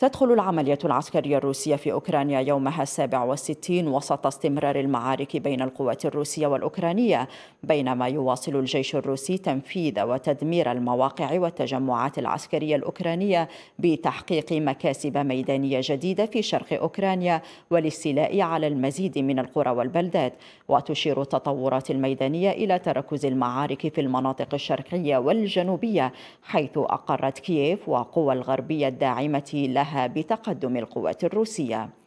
تدخل العملية العسكرية الروسية في أوكرانيا يومها السابع والستين وسط استمرار المعارك بين القوات الروسية والأوكرانية بينما يواصل الجيش الروسي تنفيذ وتدمير المواقع والتجمعات العسكرية الأوكرانية بتحقيق مكاسب ميدانية جديدة في شرق أوكرانيا والاستيلاء على المزيد من القرى والبلدات وتشير التطورات الميدانية إلى تركز المعارك في المناطق الشرقية والجنوبية حيث أقرت كييف وقوى الغربية الداعمة لها بتقدم القوات الروسيه